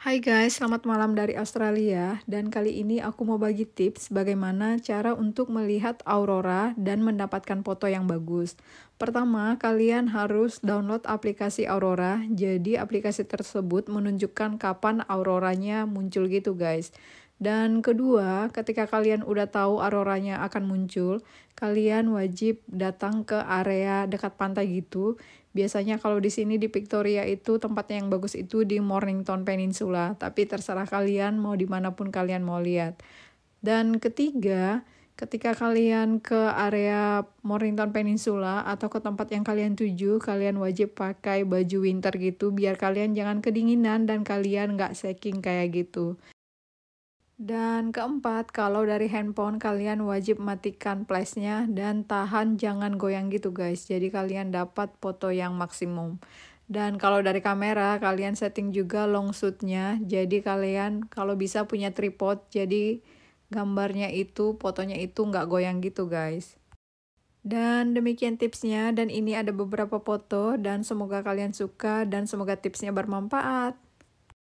Hai guys, selamat malam dari Australia dan kali ini aku mau bagi tips bagaimana cara untuk melihat aurora dan mendapatkan foto yang bagus. Pertama, kalian harus download aplikasi Aurora. Jadi aplikasi tersebut menunjukkan kapan auroranya muncul gitu guys. Dan kedua, ketika kalian udah tahu auroranya akan muncul, kalian wajib datang ke area dekat pantai gitu. Biasanya kalau di sini di Victoria itu tempatnya yang bagus itu di Mornington Peninsula, tapi terserah kalian mau dimanapun kalian mau lihat. Dan ketiga, ketika kalian ke area Mornington Peninsula atau ke tempat yang kalian tuju, kalian wajib pakai baju winter gitu biar kalian jangan kedinginan dan kalian nggak shaking kayak gitu. Dan keempat, kalau dari handphone kalian wajib matikan flashnya dan tahan jangan goyang gitu guys. Jadi kalian dapat foto yang maksimum. Dan kalau dari kamera, kalian setting juga long shootnya. Jadi kalian kalau bisa punya tripod, jadi gambarnya itu, fotonya itu nggak goyang gitu guys. Dan demikian tipsnya, dan ini ada beberapa foto, dan semoga kalian suka, dan semoga tipsnya bermanfaat.